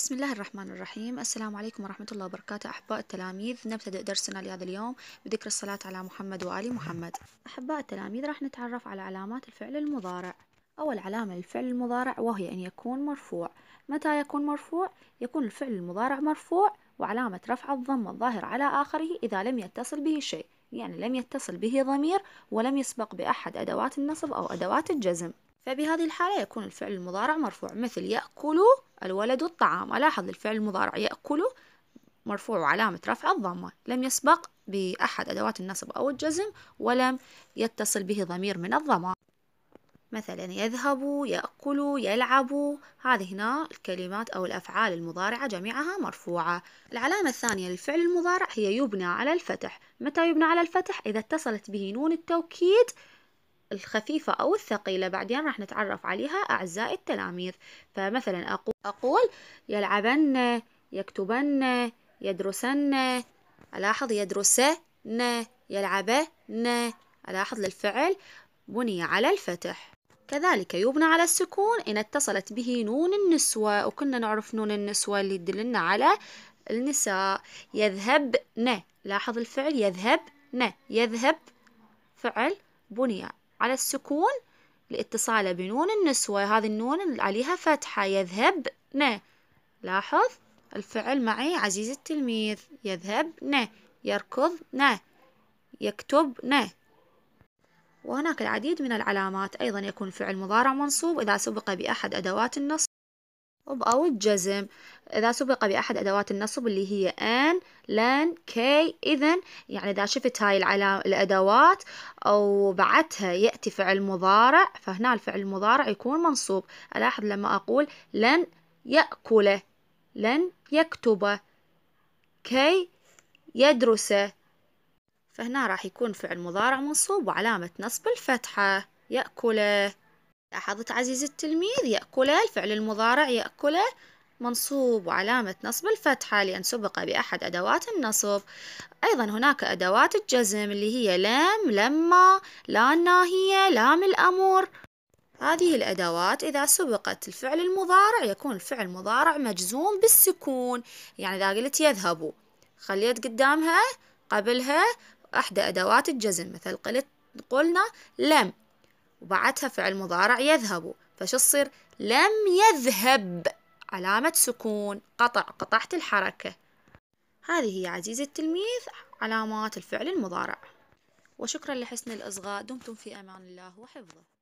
بسم الله الرحمن الرحيم السلام عليكم ورحمة الله وبركاته أحباء التلاميذ نبتدأ درسنا لهذا اليوم بذكر الصلاة على محمد وآل محمد أحباء التلاميذ راح نتعرف على علامات الفعل المضارع أول علامة للفعل المضارع وهي أن يكون مرفوع متى يكون مرفوع؟ يكون الفعل المضارع مرفوع وعلامة رفع الضم الظاهر على آخره إذا لم يتصل به شيء يعني لم يتصل به ضمير ولم يسبق بأحد أدوات النصب أو أدوات الجزم فبهذه الحالة يكون الفعل المضارع مرفوع مثل يأكل الولد الطعام ألاحظ الفعل المضارع يأكل مرفوع وعلامة رفع الضمة لم يسبق بأحد أدوات النصب أو الجزم ولم يتصل به ضمير من الضمان مثلا يذهب يأكل يلعب هذه هنا الكلمات أو الأفعال المضارعة جميعها مرفوعة العلامة الثانية للفعل المضارع هي يبنى على الفتح متى يبنى على الفتح؟ إذا اتصلت به نون التوكيد الخفيفة أو الثقيلة بعدين راح نتعرف عليها أعزائي التلاميذ فمثلا أقول يلعبن يكتبن يدرسن ألاحظ يدرسن يلعبن ألاحظ للفعل بني على الفتح كذلك يبنى على السكون إن اتصلت به نون النسوة وكنا نعرف نون النسوة اللي تدلنا على النساء يذهبن لاحظ الفعل يذهبن يذهب فعل بني على السكون لاتصاله بنون النسوة هذه النون عليها فتحة يذهب ن لاحظ الفعل معي عزيزي التلميذ يذهب يركض ن يكتب ن وهناك العديد من العلامات أيضا يكون فعل مضارع منصوب إذا سبق بأحد أدوات النص أو الجزم إذا سبق بأحد أدوات النصب اللي هي أن لن كي إذا يعني إذا شفت هاي الأدوات أو بعدها يأتي فعل مضارع فهنا الفعل المضارع يكون منصوب ألاحظ لما أقول لن يأكله لن يكتبه كي يدرسه فهنا راح يكون فعل مضارع منصوب وعلامة نصب الفتحة يأكله لاحظت عزيزي التلميذ يأكله الفعل المضارع يأكله منصوب وعلامة نصب الفتحة لأن سبق بأحد أدوات النصب أيضا هناك أدوات الجزم اللي هي لم لما لا الناهية لام الأمر هذه الأدوات إذا سبقت الفعل المضارع يكون الفعل المضارع مجزوم بالسكون يعني إذا قلت يذهبوا خليت قدامها قبلها أحدى أدوات الجزم مثل قلت قلنا لم وبعدها فعل مضارع يذهب فشو تصير لم يذهب علامة سكون قطع قطعت الحركة هذه هي عزيزي التلميذ علامات الفعل المضارع وشكرا لحسن الإصغاء دمتم في أمان الله وحفظه